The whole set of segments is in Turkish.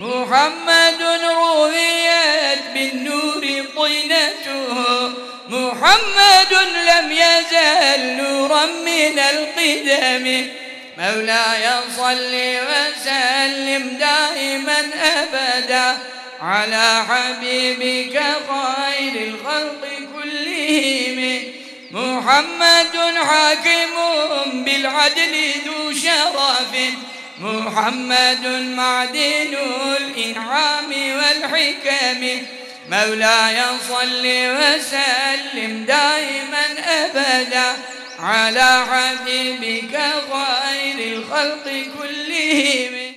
محمد رويت بالنور طينته محمد لم يزل نورا من القدم مولاي صل وسلم دائما أبدا على حبيبك خير الخلق كلهم محمد حاكم بالعدل ذو شرف محمد معدن الإنعام والحكم مولاي صل وسلم دائما أبدا على حبيبك خير الخلق كلهم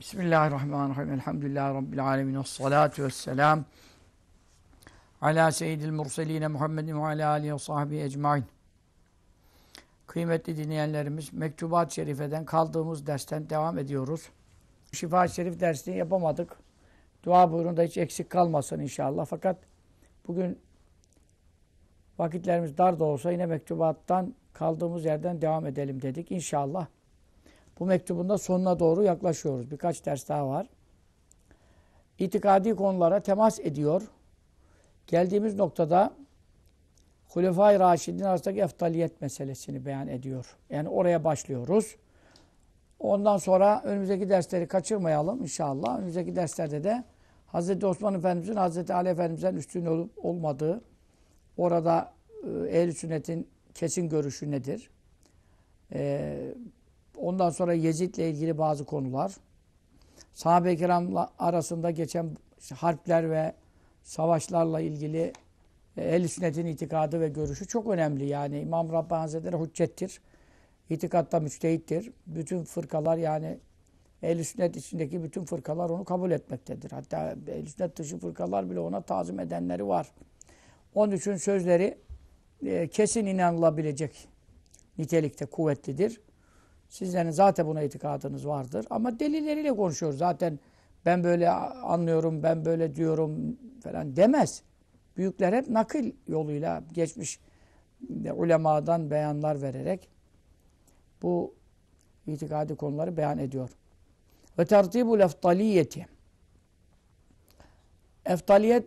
بسم الله الرحمن الرحيم الحمد لله رب العالمين والصلاة والسلام على سيد المرسلين محمد وعلى آله وصحبه أجمعين Kıymetli dinleyenlerimiz, Mektubat-ı Şerife'den kaldığımız dersten devam ediyoruz. Şifa-ı Şerif dersini yapamadık. Dua buyurun da hiç eksik kalmasın inşallah. Fakat bugün vakitlerimiz dar da olsa yine mektubattan kaldığımız yerden devam edelim dedik inşallah. Bu mektubun da sonuna doğru yaklaşıyoruz. Birkaç ders daha var. İtikadi konulara temas ediyor. Geldiğimiz noktada Hulefai Raşidin arasındaki eftaliyet meselesini beyan ediyor. Yani oraya başlıyoruz. Ondan sonra önümüzdeki dersleri kaçırmayalım inşallah. Önümüzdeki derslerde de Hz. Osman Efendimiz'in Hz. Ali Efendimiz'den üstün olup olmadığı, orada e, ehl Sünnet'in kesin görüşü nedir? Ee, ondan sonra Yezid'le ilgili bazı konular, sahabe-i kiram arasında geçen harpler ve savaşlarla ilgili ehl Sünnet'in itikadı ve görüşü çok önemli. Yani İmam Rabbani Hazretleri hüccettir. İtikatta müçtehittir. Bütün fırkalar yani ehl Sünnet içindeki bütün fırkalar onu kabul etmektedir. Hatta Ehl-i Sünnet dışı fırkalar bile ona tazim edenleri var. Onun için sözleri e, kesin inanılabilecek nitelikte kuvvetlidir. Sizlerin zaten buna itikadınız vardır. Ama delilleriyle konuşuyor Zaten ben böyle anlıyorum, ben böyle diyorum falan demez. Büyükler hep nakil yoluyla geçmiş ulemadan beyanlar vererek bu itikadi konuları beyan ediyor. Ve tertibul eftaliyeti. Eftaliyet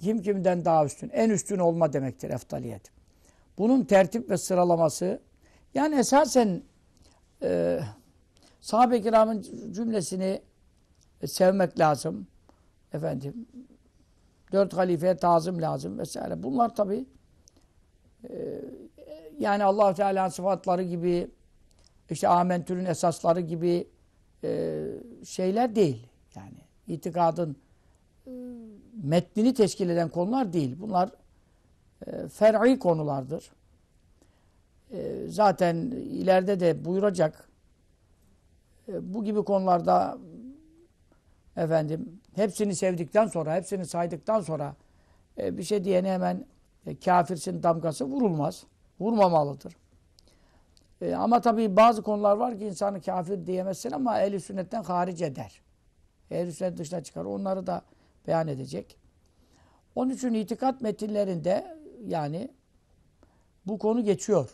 kim kimden daha üstün? En üstün olma demektir eftaliyet. Bunun tertip ve sıralaması yani esasen e, sahabe-i kiramın cümlesini e, sevmek lazım. Efendim dört halifeye tazım lazım vesaire. Bunlar tabi e, yani allah Teala'nın sıfatları gibi işte amentürün esasları gibi e, şeyler değil. Yani itikadın e, metnini teşkil eden konular değil. Bunlar e, fer'i konulardır. E, zaten ileride de buyuracak e, bu gibi konularda efendim hepsini sevdikten sonra, hepsini saydıktan sonra e, bir şey diyene hemen e, kafirsin damgası vurulmaz. Vurmamalıdır. E, ama tabii bazı konular var ki insanı kafir diyemezsin ama ehli sünnetten haric eder. Ehli sünnet dışına çıkar. Onları da beyan edecek. Onun için itikat metinlerinde yani bu konu geçiyor.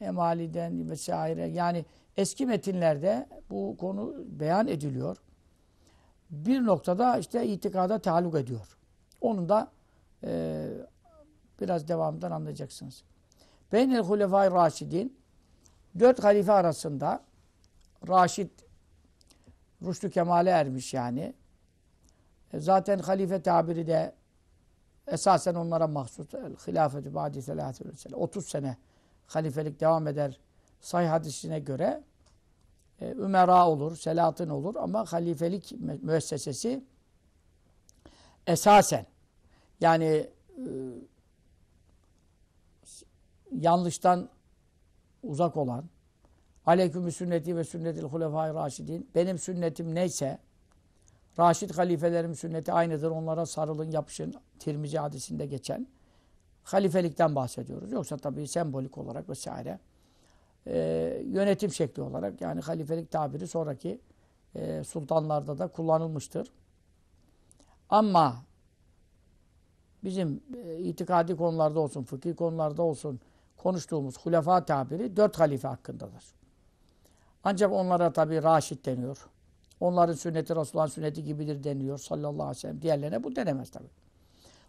Emaliden vesaire yani eski metinlerde bu konu beyan ediliyor bir noktada işte itikada taluk ediyor. Onun da e, biraz devamından anlayacaksınız. Beynel hulefai raşidin dört halife arasında Raşid Rüştü Kemal'e ermiş yani. E, zaten halife tabiri de esasen onlara mahsus. Hilafetü ba'di 30 sene halifelik devam eder say hadisine göre e, ümera olur, selatin olur ama halifelik müessesesi esasen yani e, yanlıştan uzak olan aleyküm sünneti ve sünnetil hulefai raşidin benim sünnetim neyse Raşid halifelerim sünneti aynıdır onlara sarılın yapışın Tirmizi hadisinde geçen halifelikten bahsediyoruz. Yoksa tabii sembolik olarak vesaire e, yönetim şekli olarak yani halifelik tabiri sonraki e, sultanlarda da kullanılmıştır. Ama bizim e, itikadi konularda olsun, fıkhi konularda olsun konuştuğumuz hulefa tabiri dört halife hakkındadır. Ancak onlara tabi raşit deniyor. Onların sünneti Resulullah'ın sünneti gibidir deniyor sallallahu aleyhi ve sellem. Diğerlerine bu denemez tabi.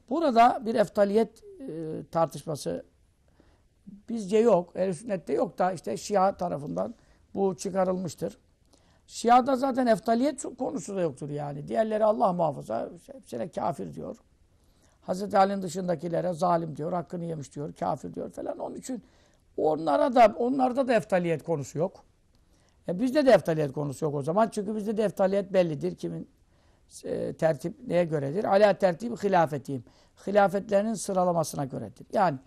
Burada bir eftaliyet e, tartışması bizce yok. Ehl-i sünnette yok da işte Şia tarafından bu çıkarılmıştır. Şia'da zaten eftaliyet konusu da yoktur yani. Diğerleri Allah muhafaza hepsine kafir diyor. Hz. Ali'nin dışındakilere zalim diyor, hakkını yemiş diyor, kafir diyor falan. Onun için onlara da onlarda da eftaliyet konusu yok. E bizde de eftaliyet konusu yok o zaman. Çünkü bizde de eftaliyet bellidir. Kimin e, tertip neye göredir? Ala tertibi hilafetiyim. Hilafetlerinin sıralamasına göredir. Yani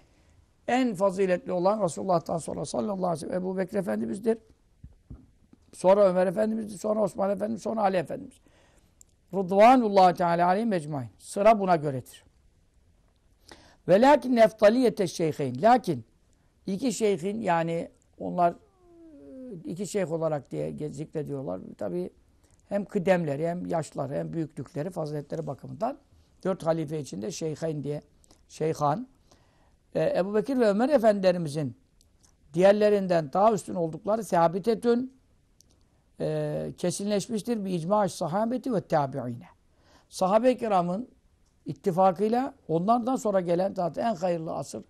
en faziletli olan Resulullah'tan sonra sallallahu aleyhi ve sellem Ebu Bekir Efendimiz'dir. Sonra Ömer Efendimiz'dir. Sonra Osman Efendimiz, sonra Ali Efendimiz. Rıdvanullah Teala aleyhi mecmain. Sıra buna göredir. Ve lakin neftaliyete şeyhin. Lakin iki şeyhin yani onlar iki şeyh olarak diye zikrediyorlar. Tabi hem kıdemleri hem yaşları hem büyüklükleri faziletleri bakımından dört halife içinde şeyhin diye şeyhan ee, Ebu Bekir ve Ömer Efendilerimizin diğerlerinden daha üstün oldukları sabitetün e, kesinleşmiştir bir icma sahabeti ve tabiine. Sahabe-i kiramın ittifakıyla onlardan sonra gelen zaten en hayırlı asır,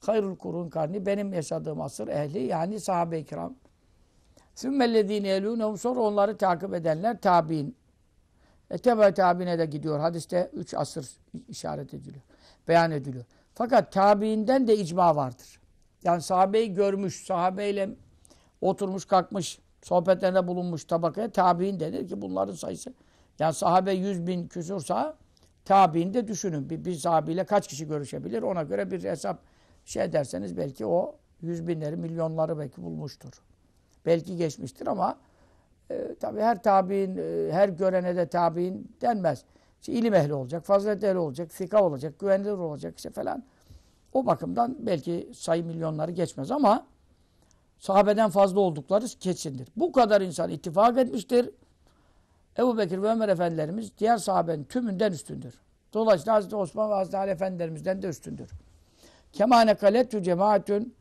hayrul kurun karni benim yaşadığım asır ehli yani sahabe-i kiram. Sümmellezine elûnehum sonra onları takip edenler tabi'in. E tabi'ine de gidiyor. Hadiste üç asır işaret ediliyor. Beyan ediliyor. Fakat tabiinden de icma vardır. Yani sahabeyi görmüş, sahabeyle oturmuş kalkmış, sohbetlerinde bulunmuş tabakaya tabiin denir ki bunların sayısı. Yani sahabe yüz bin küsursa tabiin de düşünün. Bir, bir sahabeyle kaç kişi görüşebilir ona göre bir hesap şey derseniz belki o yüz binleri, milyonları belki bulmuştur. Belki geçmiştir ama e, tabii her tabiin, e, her görene de tabiin denmez. İşte ilim ehli olacak, fazilet ehli olacak, fika olacak, güvenilir olacak işte falan. O bakımdan belki sayı milyonları geçmez ama sahabeden fazla oldukları kesindir. Bu kadar insan ittifak etmiştir. Ebu Bekir ve Ömer Efendilerimiz diğer sahabenin tümünden üstündür. Dolayısıyla Hazreti Osman ve Hazreti Ali Efendilerimizden de üstündür. Kemane kalettü cemaatün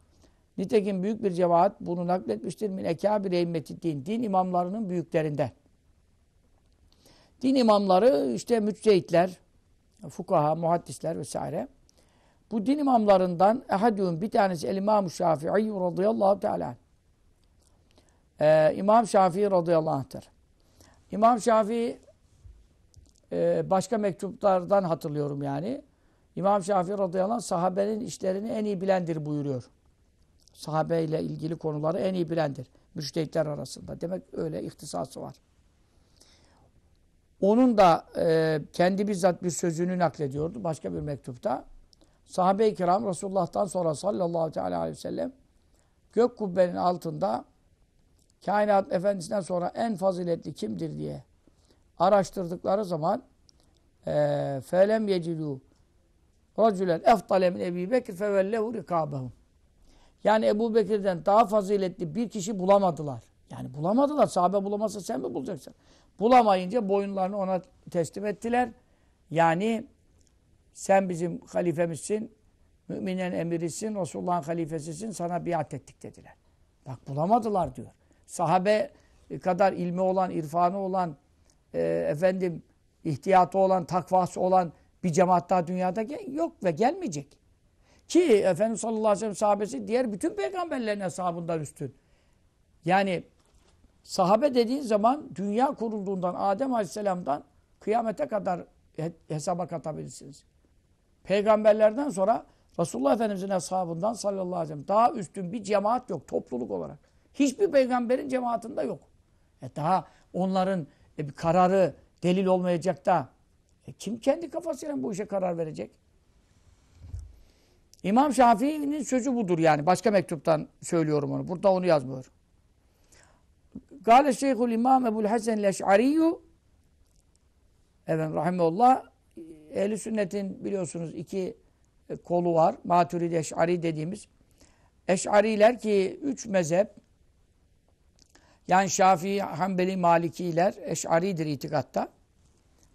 Nitekim büyük bir cemaat bunu nakletmiştir. Min ekâbir din, din imamlarının büyüklerinden. Din imamları işte müçtehitler, fukaha, muhaddisler vesaire. Bu din imamlarından ehadüğün bir tanesi el i̇mam Şafii radıyallahu teala. Ee, İmam Şafii radıyallahu anh'tır. İmam Şafii e, başka mektuplardan hatırlıyorum yani. İmam Şafii radıyallahu anh sahabenin işlerini en iyi bilendir buyuruyor. Sahabeyle ilgili konuları en iyi bilendir. Müştehitler arasında. Demek öyle ihtisası var. Onun da e, kendi bizzat bir sözünü naklediyordu başka bir mektupta. Sahabe-i kiram Resulullah'tan sonra sallallahu teala aleyhi ve sellem gök kubbenin altında kainat efendisinden sonra en faziletli kimdir diye araştırdıkları zaman e, felem yecidû racülen eftale min Ebu Bekir fevellehu rikâbehum yani Ebu Bekir'den daha faziletli bir kişi bulamadılar. Yani bulamadılar. Sahabe bulamazsa sen mi bulacaksın? Bulamayınca boyunlarını ona teslim ettiler. Yani sen bizim halifemizsin, müminen emirisin, Resulullah'ın halifesisin, sana biat ettik dediler. Bak bulamadılar diyor. Sahabe kadar ilmi olan, irfanı olan, e, efendim ihtiyatı olan, takvası olan bir cemaat daha dünyada yok ve gelmeyecek. Ki Efendimiz sallallahu aleyhi ve sellem sahabesi diğer bütün peygamberlerin hesabından üstün. Yani Sahabe dediğin zaman dünya kurulduğundan Adem Aleyhisselam'dan kıyamete kadar hesaba katabilirsiniz. Peygamberlerden sonra Resulullah Efendimiz'in ashabından sallallahu aleyhi ve sellem daha üstün bir cemaat yok topluluk olarak. Hiçbir peygamberin cemaatinde yok. E daha onların e, bir kararı delil olmayacak da e, kim kendi kafasıyla bu işe karar verecek? İmam Şafii'nin sözü budur yani. Başka mektuptan söylüyorum onu. Burada onu yazmıyor. Gale Şeyhul İmam Ebu'l Hasan el-Eş'ariyyu Efendim rahimullah Ehli sünnetin biliyorsunuz iki e, kolu var. Maturidi Eş'ari dediğimiz. Eş'ariler ki üç mezhep yani Şafii, Hanbeli, Malikiler Eş'aridir itikatta.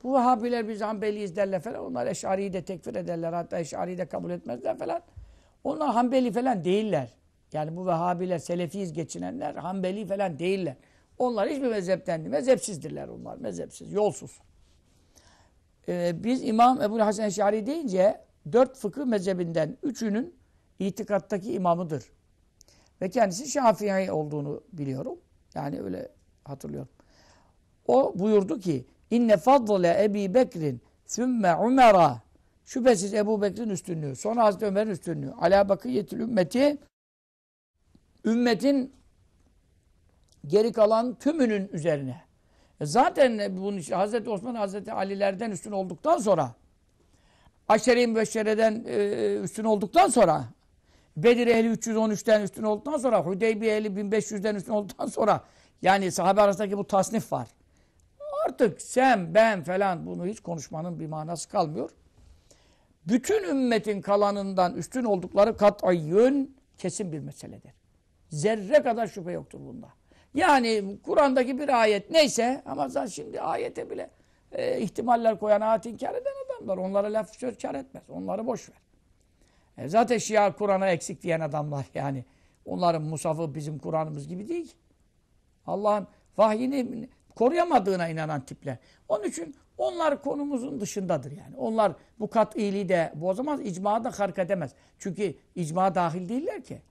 Bu vahabiler biz Hanbeliyiz derler falan. Onlar Eş'ari'yi de tekfir ederler. Hatta Eş'ari'yi de kabul etmezler falan. Onlar Hanbeli falan değiller. Yani bu vahabiler Selefiyiz geçinenler Hanbeli falan değiller. Onlar hiçbir mezhepten değil. Mezhepsizdirler onlar. Mezhepsiz, yolsuz. Ee, biz İmam Ebu Hasan Eşari deyince dört fıkıh mezhebinden üçünün itikattaki imamıdır. Ve kendisi Şafii olduğunu biliyorum. Yani öyle hatırlıyorum. O buyurdu ki İnne fadle Ebi Bekir'in sümme Umer'a Şüphesiz Ebu Bekir'in üstünlüğü, sonra Hazreti Ömer'in üstünlüğü. Ala bakiyetül ümmeti ümmetin Geri kalan tümünün üzerine. E zaten e, bunun için Hazreti Osman Hazreti Ali'lerden üstün olduktan sonra Aşere-i Mübeşşere'den e, e, üstün olduktan sonra Bedir ehli 313'ten üstün olduktan sonra Hudeybiye ehli 1500'den üstün olduktan sonra yani sahabe arasındaki bu tasnif var. Artık sen, ben falan bunu hiç konuşmanın bir manası kalmıyor. Bütün ümmetin kalanından üstün oldukları katayyün kesin bir meseledir. Zerre kadar şüphe yoktur bunda. Yani Kur'an'daki bir ayet neyse ama zaten şimdi ayete bile e, ihtimaller koyan ayet inkar eden adamlar. Onlara laf söz kar etmez. Onları boş ver. E, zaten Şia Kur'an'a eksik diyen adamlar yani. Onların musafı bizim Kur'an'ımız gibi değil ki. Allah'ın vahyini koruyamadığına inanan tipler. Onun için onlar konumuzun dışındadır yani. Onlar bu kat kat'iliği de bozamaz, icma da hark edemez. Çünkü icma dahil değiller ki.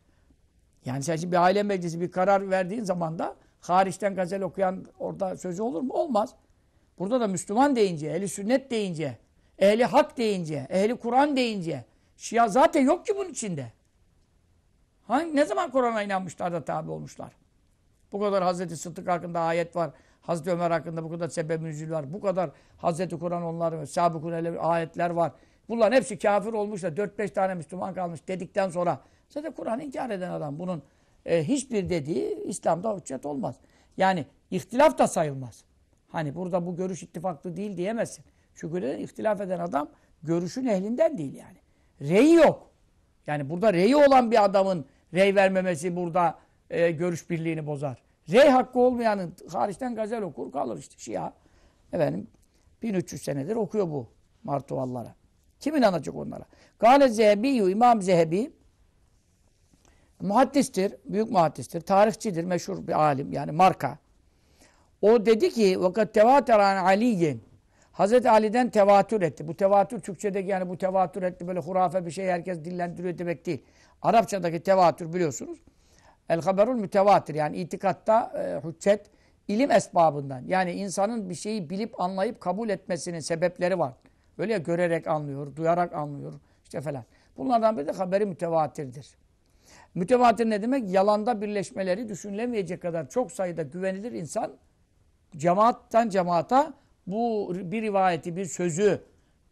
Yani sen şimdi bir aile meclisi bir karar verdiğin zaman da hariçten gazel okuyan orada sözü olur mu? Olmaz. Burada da Müslüman deyince, ehli sünnet deyince, ehli hak deyince, ehli Kur'an deyince Şia zaten yok ki bunun içinde. Hangi, ne zaman Kur'an'a inanmışlar da tabi olmuşlar? Bu kadar Hazreti Sıddık hakkında ayet var. Hazreti Ömer hakkında bu kadar sebeb var. Bu kadar Hazreti Kur'an onlar, sabıkun ayetler var. Bunların hepsi kafir olmuşlar, da 4-5 tane Müslüman kalmış dedikten sonra Zaten Kur'an'ı inkar eden adam bunun e, hiçbir dediği İslam'da hüccet olmaz. Yani ihtilaf da sayılmaz. Hani burada bu görüş ittifaklı değil diyemezsin. Çünkü neden? ihtilaf eden adam görüşün ehlinden değil yani. Rey yok. Yani burada rey olan bir adamın rey vermemesi burada e, görüş birliğini bozar. Rey hakkı olmayanın hariçten gazel okur kalır işte Şia. Efendim 1300 senedir okuyor bu martuvallara. Kim inanacak onlara? Gale Zehebi, İmam Zehebi Muhaddistir, büyük muhaddistir, tarihçidir, meşhur bir alim yani marka. O dedi ki vakat tevatür an Ali'in. Hazreti Ali'den tevatür etti. Bu tevatür Türkçedeki yani bu tevatür etti böyle hurafe bir şey herkes dillendiriyor demek değil. Arapçadaki tevatür biliyorsunuz. El haberul mütevatir yani itikatta e, hüccet ilim esbabından. Yani insanın bir şeyi bilip anlayıp kabul etmesinin sebepleri var. Öyle ya görerek anlıyor, duyarak anlıyor işte falan. Bunlardan biri de haberi mütevatirdir. Mütevatir ne demek? Yalanda birleşmeleri düşünülemeyecek kadar çok sayıda güvenilir insan cemaatten cemaata bu bir rivayeti, bir sözü,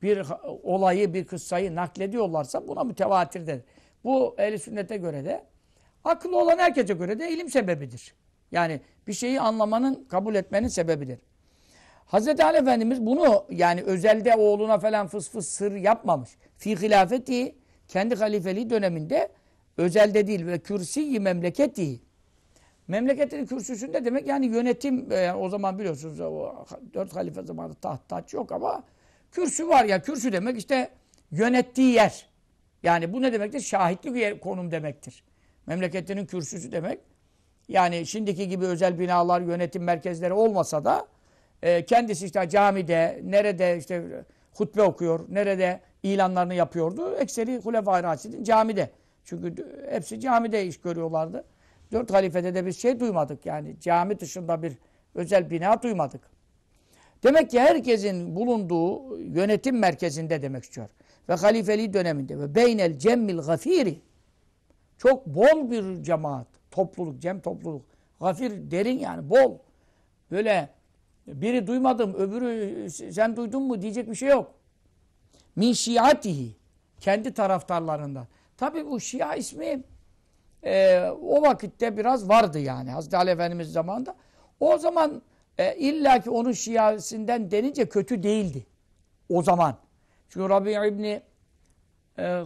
bir olayı, bir kıssayı naklediyorlarsa buna mütevatir denir. Bu ehli sünnete göre de akıllı olan herkese göre de ilim sebebidir. Yani bir şeyi anlamanın, kabul etmenin sebebidir. Hz. Ali Efendimiz bunu yani özelde oğluna falan fıs fıs sır yapmamış. Fi hilafeti kendi halifeliği döneminde Özelde değil ve kürsiyi memleketi. Memleketinin kürsüsünde demek yani yönetim e, o zaman biliyorsunuz o dört halife zamanı taht taç yok ama kürsü var ya kürsü demek işte yönettiği yer. Yani bu ne demektir? Şahitlik konum demektir. Memleketinin kürsüsü demek. Yani şimdiki gibi özel binalar, yönetim merkezleri olmasa da e, kendisi işte camide, nerede işte hutbe okuyor, nerede ilanlarını yapıyordu. Ekseri Hulefai Rasid'in camide. Çünkü hepsi camide iş görüyorlardı. Dört halifede de bir şey duymadık yani cami dışında bir özel bina duymadık. Demek ki herkesin bulunduğu yönetim merkezinde demek istiyor. Ve halifeliği döneminde ve beynel cemmil gafiri çok bol bir cemaat, topluluk, cem topluluk. Gafir derin yani bol. Böyle biri duymadım, öbürü sen duydun mu diyecek bir şey yok. Min şiatihi kendi taraftarlarından. Tabi bu Şia ismi e, o vakitte biraz vardı yani. Hazreti Ali Efendimiz zamanında. O zaman e, illa ki onun Şiasinden denince kötü değildi. O zaman. Çünkü Rabbi İbni e,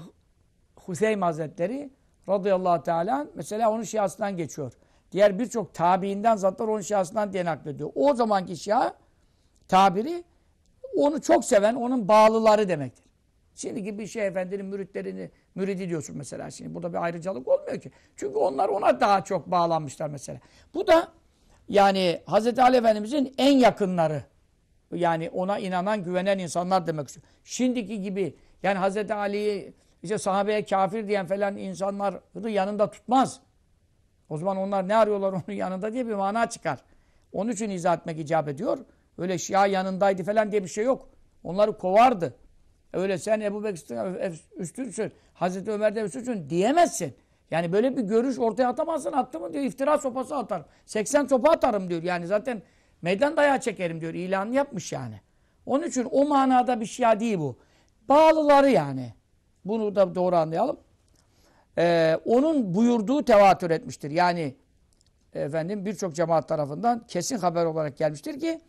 Hüseyin Hazretleri radıyallahu teala mesela onun Şiasından geçiyor. Diğer birçok tabiinden zatlar onun Şiasından diye naklediyor. O zamanki Şia tabiri onu çok seven, onun bağlıları demektir. Şimdiki bir şey efendinin müritlerini müridi diyorsun mesela şimdi. Burada bir ayrıcalık olmuyor ki. Çünkü onlar ona daha çok bağlanmışlar mesela. Bu da yani Hz. Ali Efendimizin en yakınları. Yani ona inanan, güvenen insanlar demek istiyor. Şimdiki gibi yani Hz. Ali'yi işte sahabeye kafir diyen falan insanları yanında tutmaz. O zaman onlar ne arıyorlar onun yanında diye bir mana çıkar. Onun için izah etmek icap ediyor. Öyle Şia yanındaydı falan diye bir şey yok. Onları kovardı. Öyle sen Ebu Bekir'den üstünsün, Hazreti Ömer'den üstünsün diyemezsin. Yani böyle bir görüş ortaya atamazsın. Attı mı diyor iftira sopası atarım. 80 sopa atarım diyor. Yani zaten meydan dayağı çekerim diyor. İlanı yapmış yani. Onun için o manada bir şey değil bu. Bağlıları yani. Bunu da doğru anlayalım. Ee, onun buyurduğu tevatür etmiştir. Yani efendim birçok cemaat tarafından kesin haber olarak gelmiştir ki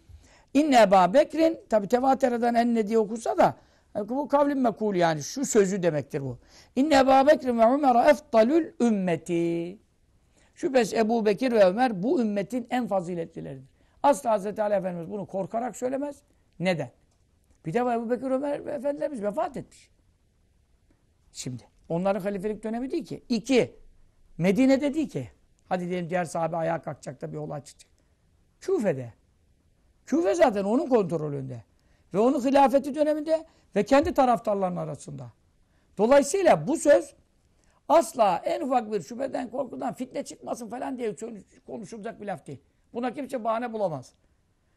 İnne Eba Bekir'in tabi tevatür eden ne diye okursa da bu kavlin mekul yani şu sözü demektir bu. İnne Ebu Bekir ve Ömer eftalül ümmeti. Şüphesiz Ebu Bekir ve Ömer bu ümmetin en faziletlileridir. Asla Hazreti Ali Efendimiz bunu korkarak söylemez. Neden? Bir defa Ebu Bekir Ömer Efendimiz vefat etmiş. Şimdi onların halifelik dönemi değil ki. İki, Medine'de değil ki. Hadi diyelim diğer sahabe ayağa kalkacak da bir olay çıkacak. Küfe'de. Küfe zaten onun kontrolünde. Ve onun hilafeti döneminde ve kendi taraftarların arasında. Dolayısıyla bu söz asla en ufak bir şüpheden, korkudan fitne çıkmasın falan diye konuşulacak bir laf değil. Buna kimse bahane bulamaz.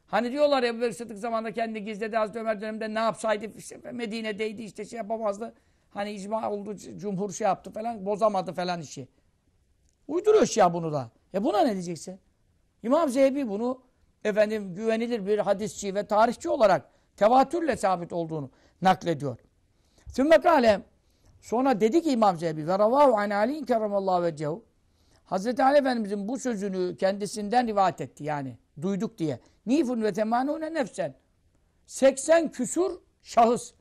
Hani diyorlar ya Bekir Sıddık zamanında kendini gizledi Hazreti Ömer döneminde ne yapsaydı işte Medine'deydi işte şey yapamazdı. Hani icma oldu cumhur şey yaptı falan bozamadı falan işi. Uyduruyor ya bunu da. E buna ne diyeceksin? İmam Zehebi bunu efendim güvenilir bir hadisçi ve tarihçi olarak Tevatürle sabit olduğunu naklediyor. Sümme kâle sonra dedi ki İmam Zehebi ve ravâhu an aliyin keramallahu vecehu Hazreti Ali Efendimizin bu sözünü kendisinden rivayet etti yani duyduk diye. Nifun ve temanune nefsen 80 küsur şahıs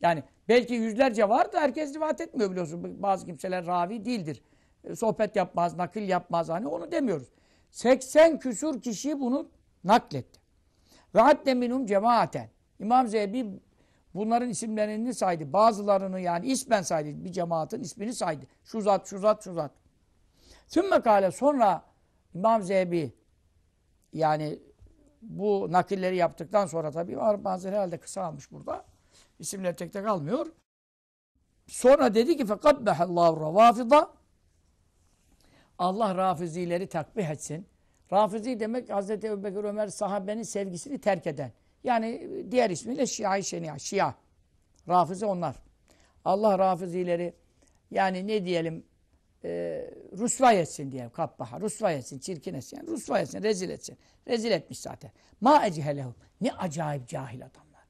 yani belki yüzlerce var da herkes rivayet etmiyor biliyorsun. Bazı kimseler ravi değildir. E, sohbet yapmaz, nakil yapmaz hani onu demiyoruz. 80 küsur kişi bunu nakletti. Ve hadde minum cemaaten. İmam Zeybi bunların isimlerini saydı. Bazılarını yani ismen saydı. Bir cemaatin ismini saydı. Şu zat, şu zat, şu zat. Sümme kale sonra İmam Zeybi yani bu nakilleri yaptıktan sonra tabii var bazı herhalde kısa almış burada. İsimler tek tek almıyor. Sonra dedi ki fekabbehallahu ravafida Allah rafizileri takbih etsin. Rafizi demek Hz. Ebubekir Ömer sahabenin sevgisini terk eden. Yani diğer ismiyle Şia-i Şenia, Şia. Rafizi onlar. Allah rafizileri yani ne diyelim e, rusva etsin diyelim kabbaha. Rusva etsin, çirkin etsin. Yani rusva etsin, rezil etsin. Rezil etmiş zaten. Ma ecehelehu. Ne acayip cahil adamlar.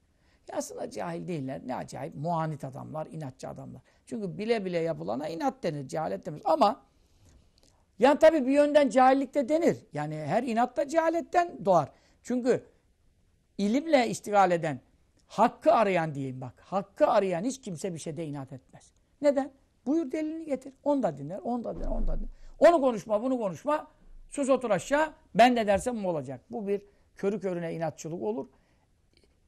Ya aslında cahil değiller. Ne acayip muanit adamlar, inatçı adamlar. Çünkü bile bile yapılana inat denir, cehalet denir. Ama yani tabii bir yönden cahillik de denir. Yani her inat da cehaletten doğar. Çünkü ilimle iştigal eden, hakkı arayan diyeyim bak. Hakkı arayan hiç kimse bir şeyde inat etmez. Neden? Buyur delilini getir. Onu da dinler, onu da dinler, onu da dinler. Onu konuşma, bunu konuşma. Sus otur aşağı. Ben de dersem bu olacak. Bu bir körü körüne inatçılık olur.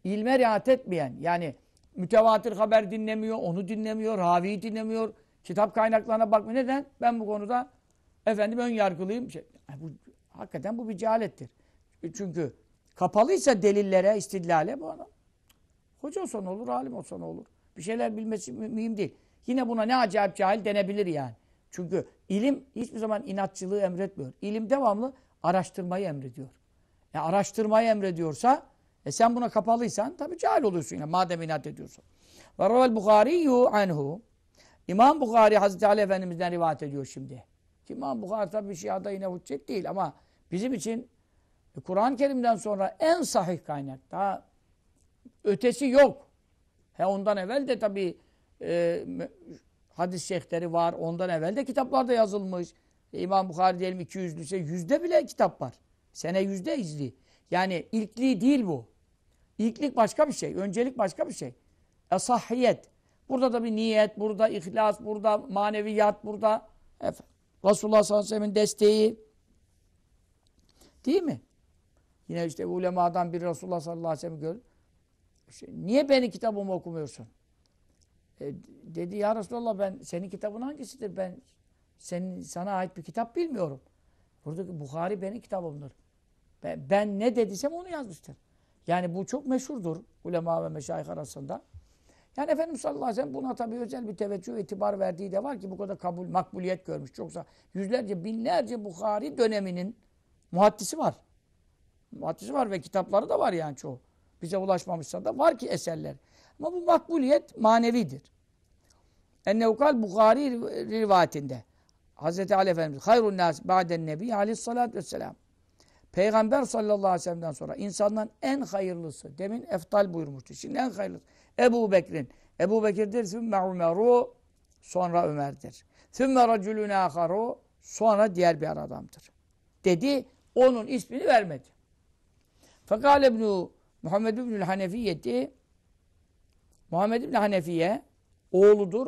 İlme riayet etmeyen yani mütevatir haber dinlemiyor, onu dinlemiyor, raviyi dinlemiyor. Kitap kaynaklarına bakmıyor. Neden? Ben bu konuda efendim ön yargılıyım. Şey, bu, hakikaten bu bir cehalettir. Çünkü Kapalıysa delillere, istidlale bu adam. Hoca olsa ne olur, alim olsa ne olur. Bir şeyler bilmesi mühim değil. Yine buna ne acayip cahil denebilir yani. Çünkü ilim hiçbir zaman inatçılığı emretmiyor. İlim devamlı araştırmayı emrediyor. Yani e, araştırmayı emrediyorsa e sen buna kapalıysan tabii cahil oluyorsun yine madem inat ediyorsun. Ve ravel Bukhari'yu anhu İmam Bukhari Hazreti Ali Efendimiz'den rivayet ediyor şimdi. İmam Bukhari tabi Şia'da yine hüccet değil ama bizim için Kur'an-ı Kerim'den sonra en sahih kaynak. Daha ötesi yok. He ondan evvel de tabii e, hadis şeyhleri var. Ondan evvel de kitaplar da yazılmış. E, İmam Bukhari diyelim 200 ise yüzde bile kitap var. Sene yüzde izli. Yani ilkliği değil bu. İlklik başka bir şey. Öncelik başka bir şey. E, Sahiyet. Burada da bir niyet, burada ihlas, burada maneviyat, burada efendim, Resulullah sallallahu aleyhi ve sellem'in desteği. Değil mi? Yine işte ulemadan bir Resulullah sallallahu aleyhi ve sellem gör. niye benim kitabımı okumuyorsun? E, dedi ya Resulallah ben senin kitabın hangisidir? Ben senin sana ait bir kitap bilmiyorum. Buradaki Bukhari benim kitabımdır. Ben, ben ne dediysem onu yazmıştır. Yani bu çok meşhurdur ulema ve meşayih arasında. Yani Efendimiz sallallahu aleyhi ve sellem buna tabii özel bir teveccüh itibar verdiği de var ki bu kadar kabul, makbuliyet görmüş. çoksa yüzlerce, binlerce Bukhari döneminin muhaddisi var hadisi var ve kitapları da var yani çoğu. Bize ulaşmamışsa da var ki eserler. Ama bu makbuliyet manevidir. Ennevkal Bukhari rivayetinde Hz. Ali Efendimiz hayrun nas ba'den nebi aleyhissalatü vesselam Peygamber sallallahu aleyhi ve sellem'den sonra insandan en hayırlısı. Demin eftal buyurmuştu. Şimdi en hayırlısı. Ebu Bekir'in. Ebu Bekir'dir. Sümme Umeru. Sonra Ömer'dir. Sümme racülün aharu. Sonra diğer bir adamdır. Dedi. Onun ismini vermedi. Fekale ibn Muhammed ibn Hanefiyyeti Muhammed ibn Hanefiye oğludur.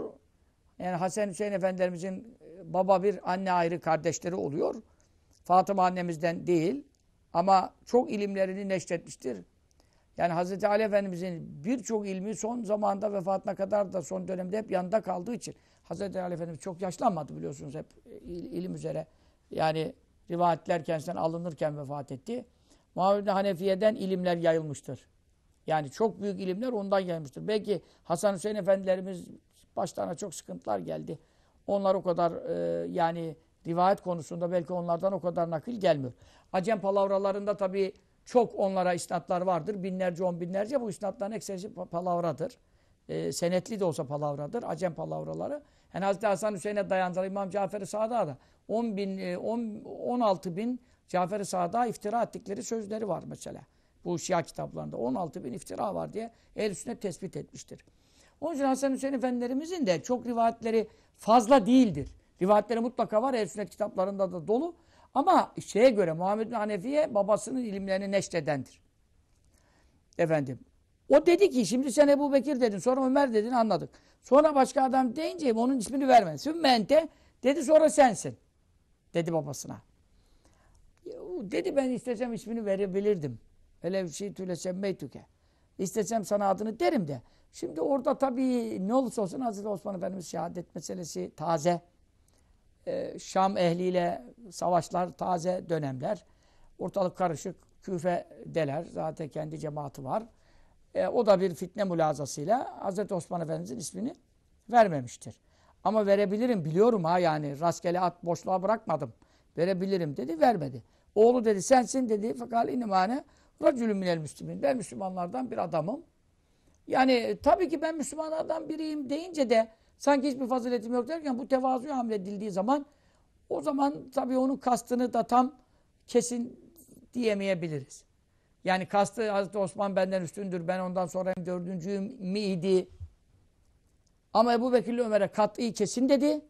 Yani Hasan Hüseyin efendilerimizin e, baba bir anne ayrı kardeşleri oluyor. Fatıma annemizden değil ama çok ilimlerini neşretmiştir. Yani Hazreti Ali Efendimizin birçok ilmi son zamanda vefatına kadar da son dönemde hep yanında kaldığı için Hazreti Ali Efendimiz çok yaşlanmadı biliyorsunuz hep e, ilim üzere. Yani rivayetler kendisinden alınırken vefat etti. Muhammed Hanefiye'den ilimler yayılmıştır. Yani çok büyük ilimler ondan gelmiştir. Belki Hasan Hüseyin efendilerimiz başlarına çok sıkıntılar geldi. Onlar o kadar e, yani rivayet konusunda belki onlardan o kadar nakil gelmiyor. Acem palavralarında tabii çok onlara isnatlar vardır. Binlerce, on binlerce bu isnatların ekserisi palavradır. E, senetli de olsa palavradır. Acem palavraları. Yani Hazreti Hasan Hüseyin'e dayandılar. İmam Cafer-i Sadık'a da 10 bin, 10, e, 16 bin Cafer-i Sadık'a iftira ettikleri sözleri var mesela. Bu Şia kitaplarında 16 bin iftira var diye el üstüne tespit etmiştir. Onun için Hasan Hüseyin Efendilerimizin de çok rivayetleri fazla değildir. Rivayetleri mutlaka var. el sünnet kitaplarında da dolu. Ama şeye göre Muhammed bin Hanefi'ye babasının ilimlerini neşredendir. Efendim. O dedi ki şimdi sen Ebu Bekir dedin sonra Ömer dedin anladık. Sonra başka adam deyince onun ismini vermedi. Sümme dedi sonra sensin. Dedi babasına. Dedi ben istesem ismini verebilirdim. Öyle bir şey tüle semmeytüke. İstesem sana adını derim de. Şimdi orada tabii ne olursa olsun Hazreti Osman Efendimiz şehadet meselesi taze. Ee, Şam ehliyle savaşlar taze dönemler. Ortalık karışık. küfe deler Zaten kendi cemaati var. Ee, o da bir fitne mülazasıyla Hazreti Osman Efendimiz'in ismini vermemiştir. Ama verebilirim biliyorum ha yani rastgele at boşluğa bırakmadım verebilirim dedi. Vermedi. Oğlu dedi sensin dedi. Fakat inimane racülü minel müslümin. Ben Müslümanlardan bir adamım. Yani e, tabii ki ben Müslümanlardan biriyim deyince de sanki hiçbir faziletim yok derken bu tevazuya hamledildiği zaman o zaman tabii onun kastını da tam kesin diyemeyebiliriz. Yani kastı Hazreti Osman benden üstündür, ben ondan sonra hem dördüncüyüm miydi? Ama Ebu Bekirli Ömer'e kat'i kesin dedi.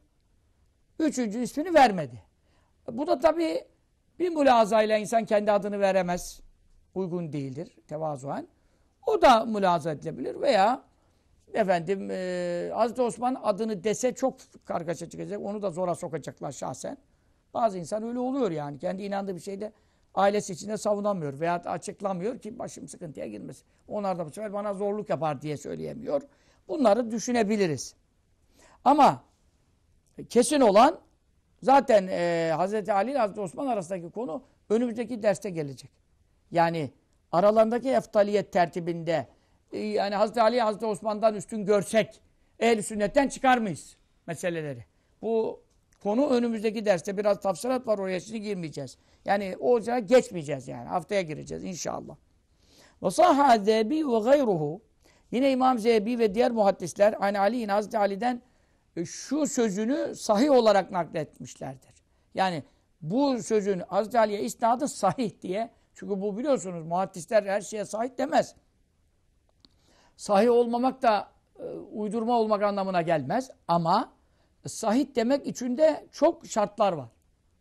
Üçüncü ismini vermedi. Bu da tabii bir mülazayla insan kendi adını veremez. Uygun değildir tevazuen. O da mülaza edilebilir veya efendim e, Hazreti Osman adını dese çok kargaşa çıkacak. Onu da zora sokacaklar şahsen. Bazı insan öyle oluyor yani. Kendi inandığı bir şeyde ailesi içinde savunamıyor veya açıklamıyor ki başım sıkıntıya girmesin. Onlar da bu sefer bana zorluk yapar diye söyleyemiyor. Bunları düşünebiliriz. Ama kesin olan Zaten e, Hz. Ali ile Hz. Osman arasındaki konu önümüzdeki derste gelecek. Yani aralarındaki eftaliyet tertibinde e, yani Hz. Ali Hz. Osman'dan üstün görsek el sünnetten çıkar mıyız meseleleri? Bu konu önümüzdeki derste biraz tafsirat var oraya şimdi girmeyeceğiz. Yani o olacağı geçmeyeceğiz yani haftaya gireceğiz inşallah. Ve sahha zebi ve gayruhu Yine İmam Zehebi ve diğer muhaddisler aynı Ali'nin Hazreti Ali'den e, şu sözünü sahih olarak nakletmişlerdir. Yani bu sözün Hazreti Ali'ye isnadı sahih diye. Çünkü bu biliyorsunuz muhaddisler her şeye sahih demez. Sahih olmamak da e, uydurma olmak anlamına gelmez. Ama sahih demek içinde çok şartlar var.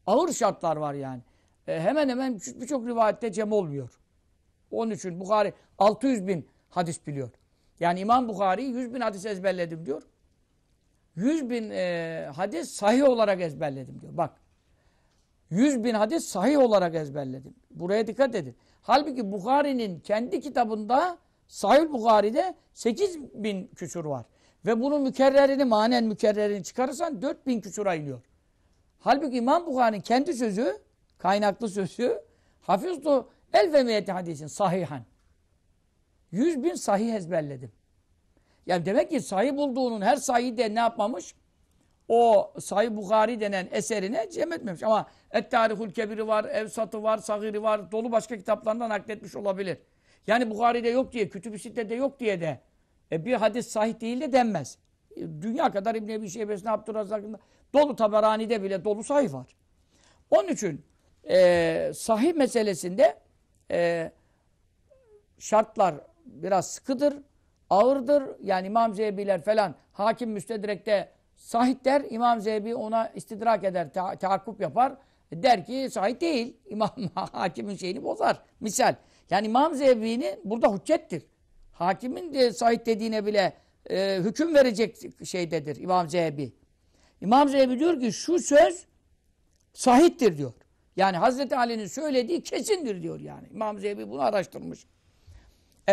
Ağır şartlar var yani. E, hemen hemen birçok rivayette cem olmuyor. Onun için Bukhari 600 bin hadis biliyor. Yani İmam Bukhari 100 bin hadis ezberledim diyor. 100 bin e, hadis sahih olarak ezberledim diyor. Bak. 100 bin hadis sahih olarak ezberledim. Buraya dikkat edin. Halbuki Bukhari'nin kendi kitabında Sahih Bukhari'de 8 bin küsur var. Ve bunun mükerrerini manen mükerrerini çıkarırsan 4 bin küsura iniyor. Halbuki İmam Bukhari'nin kendi sözü, kaynaklı sözü hafızdu el ve hadisin sahihan. 100 bin sahih ezberledim. Yani demek ki sahih bulduğunun her sahih de ne yapmamış? O sahih Bukhari denen eserine cem etmemiş. Ama Et Tarihul Kebiri var, Evsat'ı var, Sagiri var. Dolu başka kitaplarından nakletmiş olabilir. Yani Bukhari'de yok diye, Kütüb-i Sitte'de yok diye de e, bir hadis sahih değil de denmez. E, dünya kadar İbn Ebi Şeybesi'ne Abdurrazak'ın dolu Taberani'de bile dolu sahih var. Onun için e, sahih meselesinde e, şartlar biraz sıkıdır ağırdır. Yani İmam Zehebiler falan hakim müstedrekte sahih der. İmam Zehebi ona istidrak eder, ta takup yapar. E, der ki sahih değil. İmam hakimin şeyini bozar. Misal. Yani İmam Zehebi'nin burada hüccettir. Hakimin de sahih dediğine bile e, hüküm verecek şeydedir İmam Zehebi. İmam Zehebi diyor ki şu söz sahittir diyor. Yani Hazreti Ali'nin söylediği kesindir diyor yani. İmam Zehebi bunu araştırmış.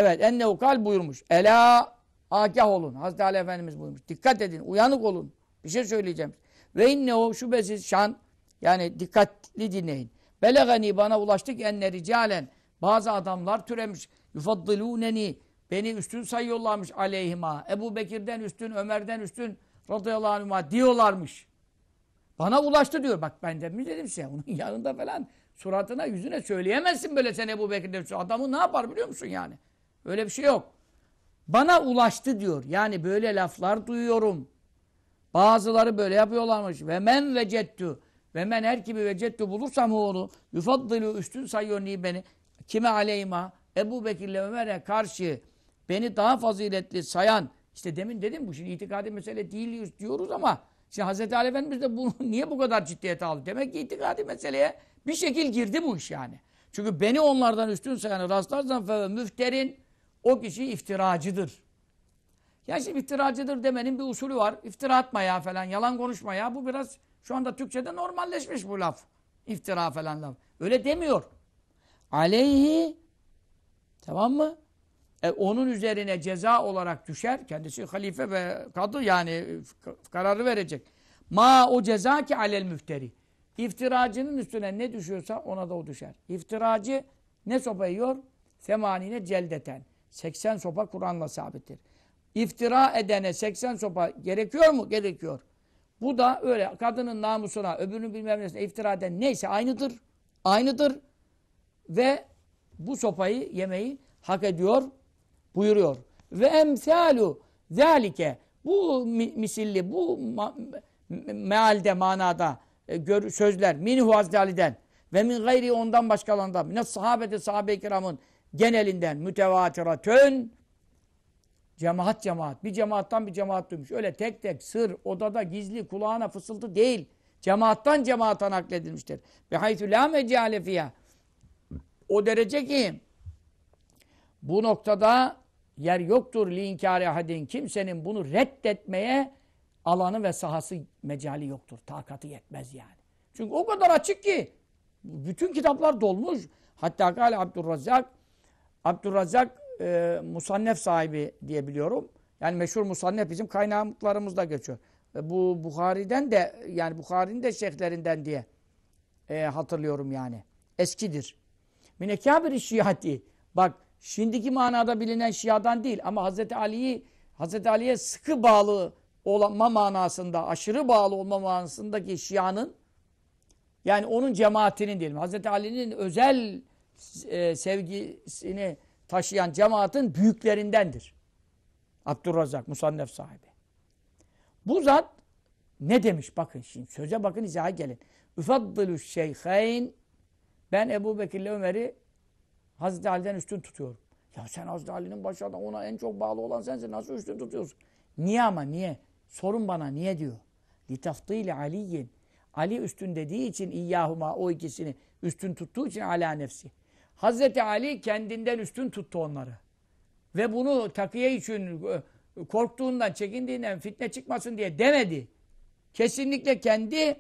Evet ennehu kal buyurmuş. Ela agah olun. Hazreti Ali Efendimiz buyurmuş. Dikkat edin uyanık olun. Bir şey söyleyeceğim. Ve innehu şüphesiz şan yani dikkatli dinleyin. Belegani bana ulaştık enne ricalen. Bazı adamlar türemiş. Yufaddilûneni. Beni üstün sayıyorlarmış aleyhima. Ebu Bekir'den üstün, Ömer'den üstün radıyallahu anhüma diyorlarmış. Bana ulaştı diyor. Bak ben de mi dedim size onun yanında falan suratına yüzüne söyleyemezsin böyle sen Ebu Bekir'den üstün. Adamı ne yapar biliyor musun yani? Öyle bir şey yok. Bana ulaştı diyor. Yani böyle laflar duyuyorum. Bazıları böyle yapıyorlarmış. Ve men vecettü. Ve men her gibi vecettü bulursam onu yufaddilu üstün sayıyor ni beni. Kime aleyma? Ebu Bekir'le Ömer'e karşı beni daha faziletli sayan İşte demin dedim bu şimdi itikadi mesele değil diyoruz ama şimdi Hz. Ali Efendimiz de bunu niye bu kadar ciddiyete aldı? Demek ki itikadi meseleye bir şekil girdi bu iş yani. Çünkü beni onlardan üstün sayanı rastlarsan fe müfterin o kişi iftiracıdır. Ya şimdi iftiracıdır demenin bir usulü var. İftira atma ya falan, yalan konuşma ya. Bu biraz şu anda Türkçe'de normalleşmiş bu laf. İftira falan laf. Öyle demiyor. Aleyhi tamam mı? E, onun üzerine ceza olarak düşer. Kendisi halife ve kadı yani kararı verecek. Ma o ceza ki alel müfteri. İftiracının üstüne ne düşüyorsa ona da o düşer. İftiracı ne sopa yiyor? Semanine celdeten. 80 sopa Kur'an'la sabittir. İftira edene 80 sopa gerekiyor mu? Gerekiyor. Bu da öyle kadının namusuna, öbürünün bilmem nesine iftira eden neyse aynıdır. Aynıdır. Ve bu sopayı yemeyi hak ediyor buyuruyor. Ve emsalu zalike bu misilli, bu mealde, manada e, sözler minhu azdaliden ve min gayri ondan başkalarından. Mine sahabede sahabe-i kiramın genelinden mütevatiratün cemaat cemaat. Bir cemaattan bir cemaat duymuş. Öyle tek tek sır, odada gizli, kulağına fısıltı değil. Cemaattan cemaata nakledilmiştir. Ve haytü la mecale O derece ki bu noktada yer yoktur li inkari ahadin. Kimsenin bunu reddetmeye alanı ve sahası mecali yoktur. Takatı yetmez yani. Çünkü o kadar açık ki bütün kitaplar dolmuş. Hatta Kale Abdurrazzak Abdurrazak e, Musannef sahibi diye biliyorum. Yani meşhur Musannef bizim kaynaklarımızda geçiyor. E, bu Bukhari'den de yani Bukhari'nin de şeyhlerinden diye e, hatırlıyorum yani. Eskidir. Minekâbir-i şiati. Bak şimdiki manada bilinen şiadan değil ama Hazreti Ali'yi Hazreti Ali'ye sıkı bağlı olma manasında, aşırı bağlı olma manasındaki şianın yani onun cemaatinin diyelim. Hazreti Ali'nin özel e, sevgisini taşıyan cemaatin büyüklerindendir. Abdurrazak, Musannef sahibi. Bu zat ne demiş? Bakın şimdi söze bakın izaha gelin. Üfaddilü şeyheyn ben Ebu Bekir'le Ömer'i Hazreti Ali'den üstün tutuyorum. Ya sen Hazreti Ali'nin başı ona en çok bağlı olan sensin. Nasıl üstün tutuyorsun? Niye ama niye? Sorun bana niye diyor. لِتَفْطِيلِ Ali'yin Ali üstün dediği için iyyahuma o ikisini üstün tuttuğu için ala nefsi. Hazreti Ali kendinden üstün tuttu onları. Ve bunu takiye için e, korktuğundan, çekindiğinden fitne çıkmasın diye demedi. Kesinlikle kendi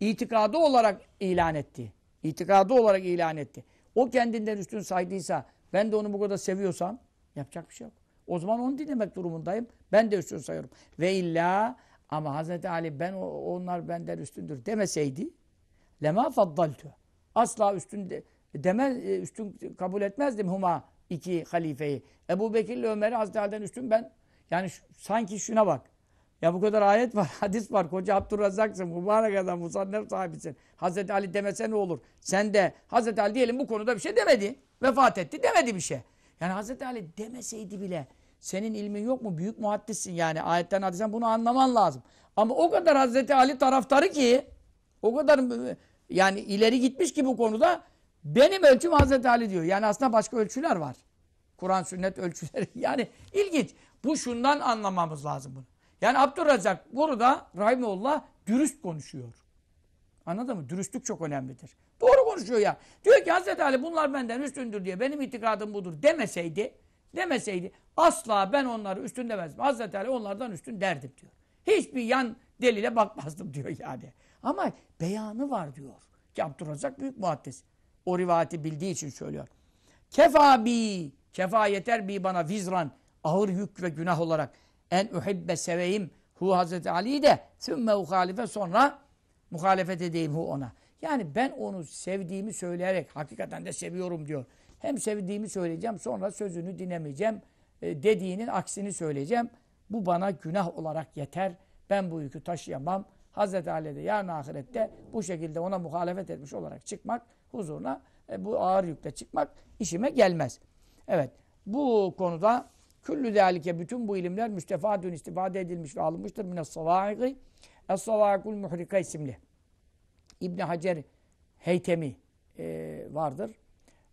itikadı olarak ilan etti. İtikadı olarak ilan etti. O kendinden üstün saydıysa, ben de onu bu kadar seviyorsam yapacak bir şey yok. O zaman onu dinlemek durumundayım. Ben de üstün sayıyorum. Ve illa ama Hazreti Ali ben onlar benden üstündür demeseydi lema faddaltu. Asla üstünde demez, e, üstün kabul etmezdim Huma iki halifeyi. Ebu Bekir ile Ömer'i Hazreti Ali'den üstün ben. Yani sanki şuna bak. Ya bu kadar ayet var, hadis var. Koca Abdurrazzak'sın, mübarek adam, musannef sahibisin. Hazreti Ali demese ne olur? Sen de Hazreti Ali diyelim bu konuda bir şey demedi. Vefat etti demedi bir şey. Yani Hazreti Ali demeseydi bile senin ilmin yok mu? Büyük muhaddissin yani ayetten hadisen bunu anlaman lazım. Ama o kadar Hazreti Ali taraftarı ki o kadar e, yani ileri gitmiş ki bu konuda benim ölçüm Hazreti Ali diyor. Yani aslında başka ölçüler var. Kur'an sünnet ölçüleri. Yani ilginç. Bu şundan anlamamız lazım bunu. Yani Abdurrazak burada Rahimullah dürüst konuşuyor. Anladın mı? Dürüstlük çok önemlidir. Doğru konuşuyor ya. Diyor ki Hazreti Ali bunlar benden üstündür diye benim itikadım budur demeseydi demeseydi asla ben onları üstün demezdim. Hazreti Ali onlardan üstün derdim diyor. Hiçbir yan delile bakmazdım diyor yani. Ama beyanı var diyor. Ki Abdurrazak büyük muhaddis. O rivayeti bildiği için söylüyor. Kefa bi, kefa yeter bi bana vizran, ahır yük ve günah olarak. En uhibbe seveyim hu Hazreti Ali'yi de sümme uhalife sonra muhalefet edeyim hu ona. Yani ben onu sevdiğimi söyleyerek hakikaten de seviyorum diyor. Hem sevdiğimi söyleyeceğim sonra sözünü dinemeyeceğim. E, dediğinin aksini söyleyeceğim. Bu bana günah olarak yeter. Ben bu yükü taşıyamam. Hazreti Ali'de yarın ahirette bu şekilde ona muhalefet etmiş olarak çıkmak huzuruna e, bu ağır yükle çıkmak işime gelmez. Evet bu konuda küllü zalike bütün bu ilimler müstefadün istifade edilmiş ve alınmıştır. Mine salâhî Es-Salâhîkul Muhrika isimli İbn Hacer Heytemi e, vardır.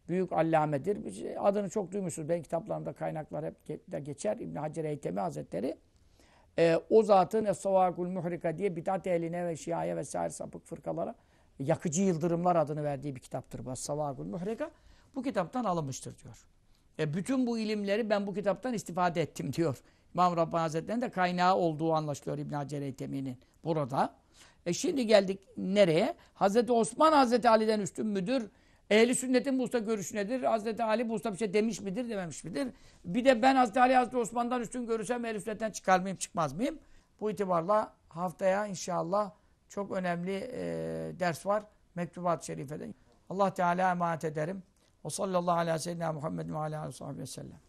Büyük allamedir. Şey, adını çok duymuşsunuz. Ben kitaplarımda kaynaklar hep geçer. İbn Hacer Heytemi Hazretleri e, o zatın Es-Savakul Muhrika diye bidat ehline ve şiaya vesaire sapık fırkalara Yakıcı Yıldırımlar adını verdiği bir kitaptır. Vassalâgul muhreka. Bu kitaptan alınmıştır diyor. E bütün bu ilimleri ben bu kitaptan istifade ettim diyor. İmam Rabbani Hazretleri'nin de kaynağı olduğu anlaşılıyor İbn Hacer Eytemi'nin burada. E şimdi geldik nereye? Hazreti Osman Hazreti Ali'den üstün müdür? Ehli sünnetin Musta görüşü nedir? Hazreti Ali Musta bir şey demiş midir, dememiş midir? Bir de ben Hazreti Ali Hazreti Osman'dan üstün görürsem ehli sünnetten çıkar mıyım, çıkmaz mıyım? Bu itibarla haftaya inşallah çok önemli e, ders var Mektubat-ı Şerife'den. Allah Teala emanet ederim. O sallallahu aleyhi ve sellem Muhammed ve aleyhi ve sellem.